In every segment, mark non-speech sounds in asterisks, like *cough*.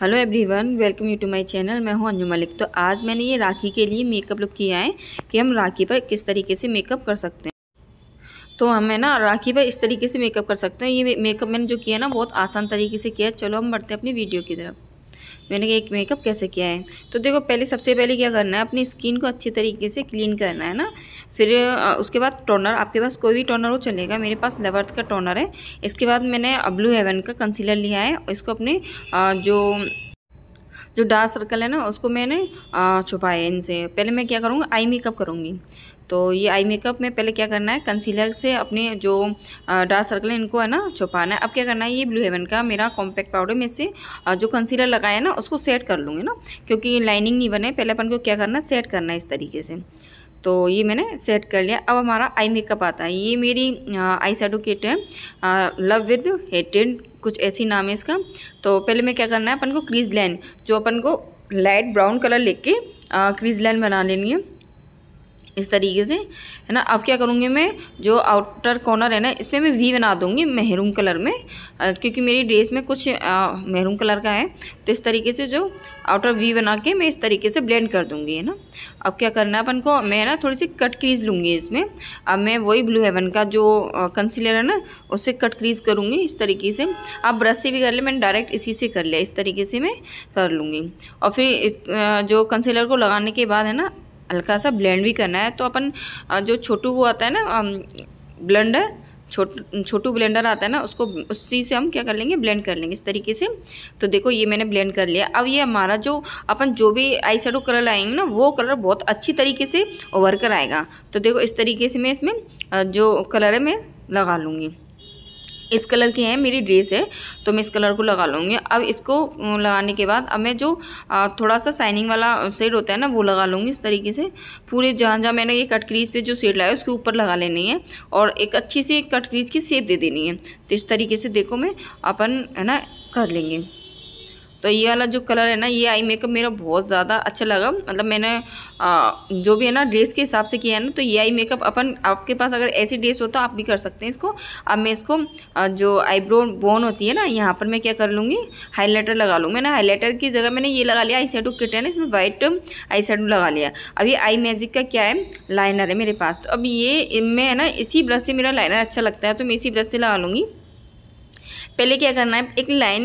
hello everyone welcome you to my channel मैं हूं अंजू मलिक तो आज मैंने ये राखी के लिए मेकअप लुक किया है कि हम राखी पर किस तरीके से मेकअप कर सकते हैं तो हमें ना राखी पर इस तरीके से मेकअप कर सकते हैं ये मेकअप मैंने जो किया ना बहुत आसान तरीके से किया चलो हम बढ़ते हैं अपनी वीडियो की तरफ मैंने एक मेकअप कैसे किया है तो देखो पहले सबसे पहले क्या करना है अपनी स्किन को अच्छे तरीके से क्लीन करना है ना फिर उसके बाद टोनर आपके पास कोई भी टोनर हो चलेगा मेरे पास लेवर्थ का टोनर है इसके बाद मैंने ब्लू हेवन का कंसीलर लिया है इसको अपने जो जो डार्क सर्कल है ना उसको मैंने छुपाया है इनसे पहले मैं क्या करूँगा आई मेकअप करूँगी तो ये आई मेकअप में पहले क्या करना है कंसीलर से अपने जो डार्क सर्कल है इनको है ना छुपाना है अब क्या करना है ये ब्लू हेवन का मेरा कॉम्पैक्ट पाउडर में से जो कंसीलर लगाया ना उसको सेट कर लूँगी ना क्योंकि लाइनिंग नहीं बने पहले अपन को क्या करना है सेट करना है इस तरीके से तो ये मैंने सेट कर लिया अब हमारा आई मेकअप आता है ये मेरी आई शेडो किट है लव विद हेटेड कुछ ऐसी नाम है इसका तो पहले मैं क्या करना है अपन को क्रीज लाइन जो अपन को लाइट ब्राउन कलर लेके क्रीज लाइन बना लेनी है इस तरीके से है ना अब क्या करूँगी मैं जो आउटर कॉर्नर है ना इसमें मैं वी बना दूँगी महरूम कलर में क्योंकि मेरी ड्रेस में कुछ महरूम कलर का है तो इस तरीके से जो आउटर वी बना के मैं इस तरीके से ब्लेंड कर दूँगी है ना अब क्या करना है अपन को मैं ना थोड़ी सी कट क्रीज लूँगी इसमें अब मैं वही ब्लू हेवन का जो कंसीलर है ना उससे कट क्रीज करूँगी इस तरीके से आप ब्रश से भी कर ले मैंने डायरेक्ट इसी से कर लिया इस तरीके से मैं कर लूँगी और फिर इस, जो कंसीलर को लगाने के बाद है ना हल्का सा ब्लेंड भी करना है तो अपन जो छोटू वो आता है ना ब्लेंडर छोट छोटू ब्लेंडर आता है ना उसको उसी से हम क्या कर लेंगे ब्लेंड कर लेंगे इस तरीके से तो देखो ये मैंने ब्लेंड कर लिया अब ये हमारा जो अपन जो भी आई शेडो कलर लाएंगे ना वो कलर बहुत अच्छी तरीके से ओवर कर आएगा तो देखो इस तरीके से मैं इसमें जो कलर है मैं लगा लूँगी इस कलर की है मेरी ड्रेस है तो मैं इस कलर को लगा लूँगी अब इसको लगाने के बाद अब मैं जो थोड़ा सा शाइनिंग वाला सेट होता है ना वो लगा लूँगी इस तरीके से पूरे जहाँ जहाँ मैंने ये कट क्रीज पे जो सेट लाया है उसके ऊपर लगा लेनी है और एक अच्छी सी कट क्रीज की शेप दे देनी है तो इस तरीके से देखो मैं अपन है ना कर लेंगे तो ये वाला जो कलर है ना ये आई मेकअप मेरा बहुत ज़्यादा अच्छा लगा मतलब मैंने आ, जो भी है ना ड्रेस के हिसाब से किया है ना तो ये आई मेकअप अपन आपके पास अगर ऐसी ड्रेस हो तो आप भी कर सकते हैं इसको अब मैं इसको आ, जो आईब्रो बोन होती है ना यहाँ पर मैं क्या कर लूँगी हाईलाइटर लगा लूँ मैंने हाईलाइटर की जगह मैंने ये लगा लिया आई शेडो किट है ना इसमें वाइट आई शेडो लगा लिया अभी आई मैजिक का क्या है लाइनर है मेरे पास तो अब ये मैं है ना इसी ब्रश से मेरा लाइनर अच्छा लगता है तो मैं इसी ब्रश से लगा लूँगी पहले क्या करना है एक लाइन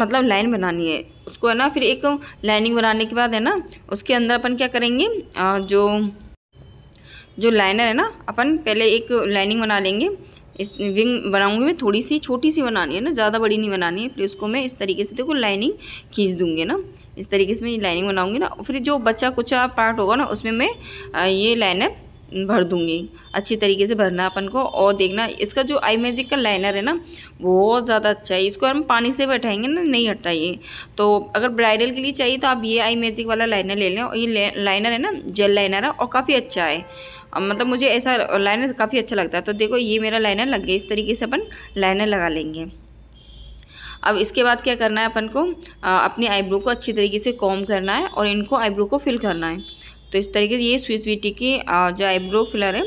मतलब लाइन बनानी है उसको है ना फिर एक लाइनिंग बनाने के बाद है ना उसके अंदर अपन क्या करेंगे जो जो लाइनर है ना अपन पहले एक लाइनिंग बना लेंगे इस विंग बनाऊंगी मैं थोड़ी सी छोटी सी बनानी है ना ज़्यादा बड़ी नहीं बनानी है फिर उसको मैं इस तरीके से देखो लाइनिंग खींच दूँगी ना इस तरीके से मैं लाइनिंग बनाऊंगी ना फिर जो बच्चा कुचा पार्ट होगा ना उसमें मैं ये लाइनर भर दूँगी अच्छी तरीके से भरना अपन को और देखना इसका जो आई मैजिक का लाइनर है ना बहुत ज़्यादा अच्छा है इसको हम पानी से भी हटाएंगे ना नहीं हटाइए तो अगर ब्राइडल के लिए चाहिए तो आप ये आई मैजिक वाला लाइनर ले लें और ये लाइनर है ना जेल लाइनर है और काफ़ी अच्छा है मतलब मुझे ऐसा लाइनर काफ़ी अच्छा लगता है तो देखो ये मेरा लाइनर लग गया इस तरीके से अपन लाइनर लगा लेंगे अब इसके बाद क्या करना है अपन को अपने अपनी आईब्रो को अच्छी तरीके से कॉम करना है और इनको आईब्रो को फिल करना है तो इस तरीके से ये स्वी स्वीटी की जो आईब्रो फिलर है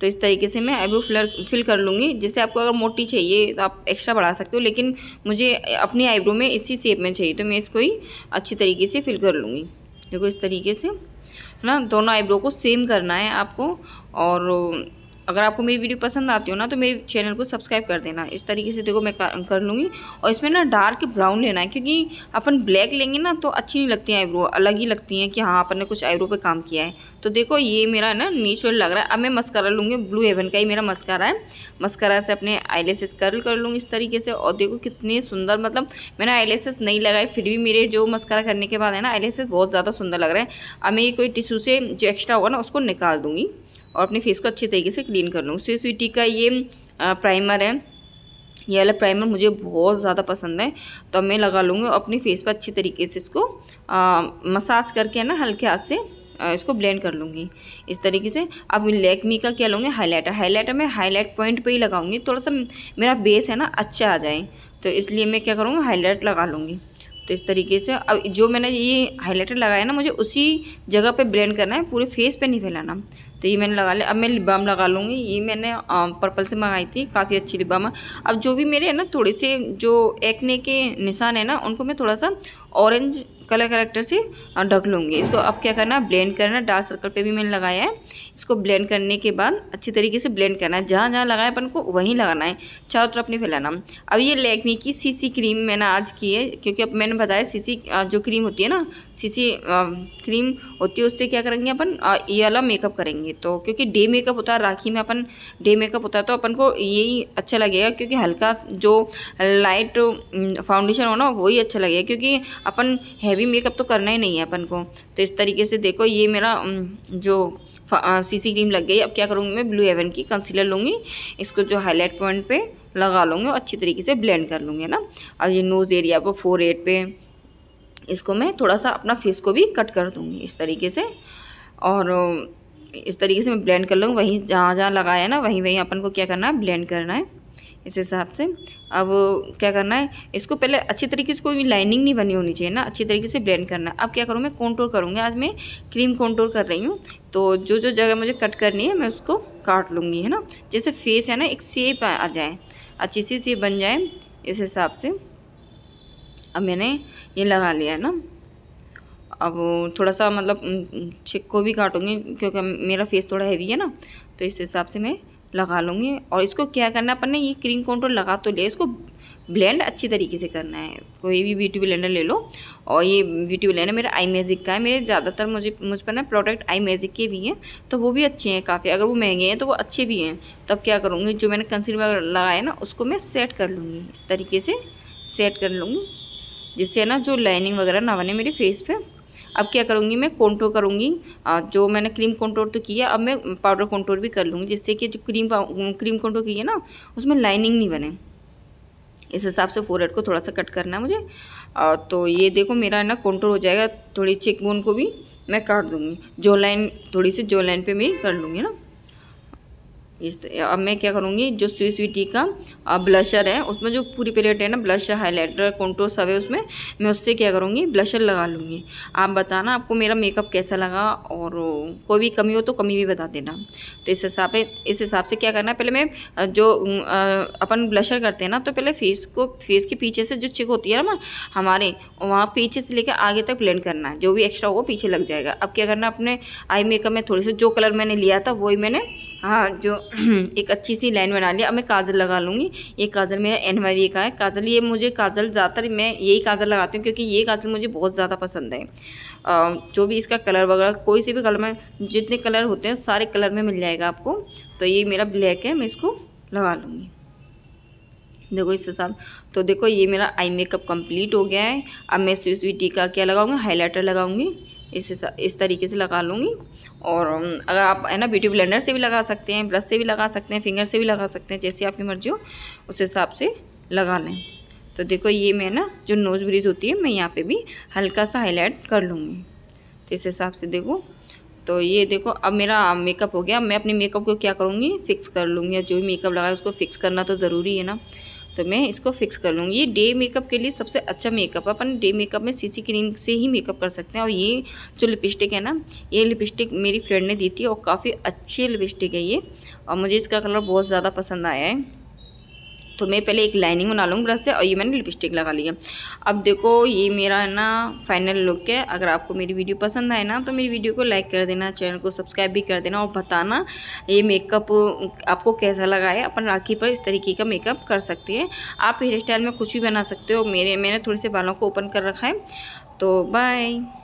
तो इस तरीके से मैं आईब्रो फिलर फिल कर लूँगी जैसे आपको अगर मोटी चाहिए तो आप एक्स्ट्रा बढ़ा सकते हो लेकिन मुझे अपनी आईब्रो में इसी शेप में चाहिए तो मैं इसको ही अच्छी तरीके से फिल कर लूँगी देखो इस तरीके से है ना दोनों आईब्रो को सेम करना है आपको और अगर आपको मेरी वीडियो पसंद आती हो ना तो मेरे चैनल को सब्सक्राइब कर देना इस तरीके से देखो मैं कर लूँगी और इसमें ना डार्क ब्राउन लेना है क्योंकि अपन ब्लैक लेंगे ना तो अच्छी नहीं लगती है आईब्रो अलग ही लगती हैं कि हाँ अपन ने कुछ आईब्रो पे काम किया है तो देखो ये मेरा ना नेचुरल लग रहा है अब मैं मस्कारा लूँगी ब्लू हेवन का ही मेरा मस्कारा है मस्कारा से अपने आईलेसेस कर्ल कर लूँगी इस तरीके से और देखो कितने सुंदर मतलब मैंने आईलेसेस नहीं लगाए फिर भी मेरे जो मस्कारा करने के बाद है ना आईलेसेस बहुत ज़्यादा सुंदर लग रहा है अब मैं ये कोई टिश्यू से जो एक्स्ट्रा होगा ना उसको निकाल दूँगी और अपने फेस को अच्छे तरीके से क्लीन कर लूँ स्विस विटी का ये प्राइमर है ये वाला प्राइमर मुझे बहुत ज़्यादा पसंद है तो मैं लगा लूँगी अपने फेस पर अच्छे तरीके से इसको आ, मसाज करके ना हल्के हाथ से इसको ब्लेंड कर लूँगी इस तरीके से अब लेकमी का क्या लूँगी हाईलाइटर हाईलाइटर मैं हाईलाइट पॉइंट पे ही लगाऊँगी थोड़ा सा मेरा बेस है ना अच्छा आ जाए तो इसलिए मैं क्या करूँगा हाईलाइट लगा लूँगी तो इस तरीके से अब जो मैंने ये हाईलाइटर लगाया ना मुझे उसी जगह पे ब्लेंड करना है पूरे फेस पे नहीं फैलाना तो ये मैंने लगा लिया अब मैं लिबाम लगा लूँगी ये मैंने पर्पल से मंगाई थी काफ़ी अच्छी लिबाम है अब जो भी मेरे है ना थोड़े से जो एक्ने के निशान है ना उनको मैं थोड़ा सा ऑरेंज कलर करेक्टर से ढक लूँगी इसको अब क्या करना ब्लेंड करना है डार्क सर्कल पे भी मैंने लगाया है इसको ब्लेंड करने के बाद अच्छी तरीके से ब्लेंड करना है जहाँ जहाँ लगाया अपन को वहीं लगाना है चारों तरफ नहीं फैलाना अब ये लेकमी की सीसी क्रीम मैंने आज की है क्योंकि अब मैंने बताया सीसी जो क्रीम होती है ना सीसी क्रीम होती है उससे क्या करेंगे अपन ये वाला मेकअप करेंगे तो क्योंकि डे मेकअप होता है राखी में अपन डे मेकअप होता है तो अपन को यही अच्छा लगेगा क्योंकि हल्का जो लाइट फाउंडेशन हो ना वही अच्छा लगेगा क्योंकि अपन है हैवी मेकअप तो करना ही नहीं है अपन को तो इस तरीके से देखो ये मेरा जो सीसी क्रीम लग गई अब क्या करूँगी मैं ब्लू हेवन की कंसीलर लूँगी इसको जो हाईलाइट पॉइंट पे लगा लूँगी और अच्छी तरीके से ब्लेंड कर लूँगी है ना और ये नोज़ एरिया पर फोर एट पे इसको मैं थोड़ा सा अपना फेस को भी कट कर दूँगी इस तरीके से और इस तरीके से मैं ब्लेंड कर लूँगी वहीं जहाँ जहाँ लगाया ना वहीं वहीं अपन को क्या करना है ब्लेंड करना है इस हिसाब से अब क्या करना है इसको पहले अच्छी तरीके से कोई लाइनिंग नहीं बनी होनी चाहिए ना अच्छी तरीके से ब्लेंड करना है अब क्या करूँ मैं कॉन्टोर करूँगी आज मैं क्रीम कॉन्टोर कर रही हूँ तो जो जो जगह मुझे कट करनी है मैं उसको काट लूँगी है ना जैसे फेस है ना एक सेप आ जाए अच्छी सी सेप बन जाए इस हिसाब से अब मैंने ये लगा लिया है ना अब थोड़ा सा मतलब छिक को भी काटूँगी क्योंकि मेरा फेस थोड़ा हैवी है ना तो इस हिसाब से मैं लगा लूँगी और इसको क्या करना अपन ने ये क्रीम कंट्रोल लगा तो लिया इसको ब्लेंड अच्छी तरीके से करना है कोई भी ब्यूटी ब्लेंडर ले लो और ये ब्यूटी ब्लेंडर मेरा आई मैजिक का है मेरे ज़्यादातर मुझे मुझ पर ना प्रोडक्ट आई मैजिक के भी हैं तो वो भी अच्छे हैं काफ़ी अगर वो महंगे हैं तो वो अच्छे भी हैं तब क्या करूँगी जो मैंने कंसीलर लगाया ना उसको मैं सेट कर लूँगी इस तरीके से सेट कर लूँगी जिससे ना जो लाइनिंग वगैरह ना बने मेरे फेस पर अब क्या करूँगी मैं कॉन्टोर करूँगी जो मैंने क्रीम कॉन्टोर तो किया अब मैं पाउडर कॉन्टोर भी कर लूँगी जिससे कि जो क्रीम क्रीम कॉन्टोर की है ना उसमें लाइनिंग नहीं बने इस हिसाब से फोरहेड को थोड़ा सा कट करना है मुझे आ, तो ये देखो मेरा ना कॉन्टोर हो जाएगा थोड़ी चिकबोन को भी मैं काट दूँगी जो लाइन थोड़ी सी जो लाइन पर मैं कर लूँगी ना इस अब मैं क्या करूँगी जो स्वी स्वी टी का ब्लशर है उसमें जो पूरी पेरेट है ना ब्लशर हाईलाइटर कंट्रोल सब है उसमें मैं उससे क्या करूँगी ब्लशर लगा लूँगी आप बताना आपको मेरा मेकअप कैसा लगा और कोई भी कमी हो तो कमी भी बता देना तो इस हिसाब इस हिसाब से क्या करना है पहले मैं जो अपन ब्लशर करते हैं ना तो पहले फेस को फेस के पीछे से जो चिक होती है ना हमारे वहाँ पीछे से लेकर आगे तक ब्लेंड करना है जो भी एक्स्ट्रा होगा पीछे लग जाएगा अब क्या करना अपने आई मेकअप में थोड़े से जो कलर मैंने लिया था वही मैंने हाँ जो *clears throat* एक अच्छी सी लाइन बना लिया अब मैं काजल लगा लूँगी ये काजल मेरा एन वाई का है काजल ये मुझे काजल ज़्यादातर मैं यही काजल लगाती हूँ क्योंकि ये काजल मुझे बहुत ज़्यादा पसंद है जो भी इसका कलर वगैरह कोई से भी कलर में जितने कलर होते हैं सारे कलर में मिल जाएगा आपको तो ये मेरा ब्लैक है मैं इसको लगा लूँगी देखो इस हिसाब तो देखो ये मेरा आई मेकअप कंप्लीट हो गया है अब मैं स्विस स्वीटी का क्या लगाऊंगी हाइलाइटर लगाऊंगी इस इस तरीके से लगा लूँगी और अगर आप है ना ब्यूटी ब्लेंडर से भी लगा सकते हैं ब्रश से भी लगा सकते हैं फिंगर से भी लगा सकते हैं जैसे आपकी मर्जी हो उस हिसाब से लगा लें तो देखो ये मैं ना जो नोज़ ब्रिज होती है मैं यहाँ पर भी हल्का सा हाईलाइट कर लूँगी तो इस हिसाब से देखो तो ये देखो अब मेरा मेकअप हो गया मैं अपने मेकअप को क्या करूँगी फिक्स कर लूँगी जो भी मेकअप लगा उसको फिक्स करना तो ज़रूरी है ना तो मैं इसको फिक्स कर लूँगी ये डे मेकअप के लिए सबसे अच्छा मेकअप अपन डे मेकअप में सीसी क्रीम से ही मेकअप कर सकते हैं और ये जो लिपस्टिक है ना ये लिपस्टिक मेरी फ्रेंड ने दी थी और काफ़ी अच्छी लिपस्टिक है ये और मुझे इसका कलर बहुत ज़्यादा पसंद आया है तो मैं पहले एक लाइनिंग बना लूँगी ब्रश से और ये मैंने लिपस्टिक लगा लिया अब देखो ये मेरा है ना फाइनल लुक है अगर आपको मेरी वीडियो पसंद आए ना तो मेरी वीडियो को लाइक कर देना चैनल को सब्सक्राइब भी कर देना और बताना ये मेकअप आपको कैसा लगा है अपन राखी पर इस तरीके का मेकअप कर सकते हैं आप हेयर स्टाइल में कुछ भी बना सकते हो मेरे मैंने थोड़े से बालों को ओपन कर रखा है तो बाय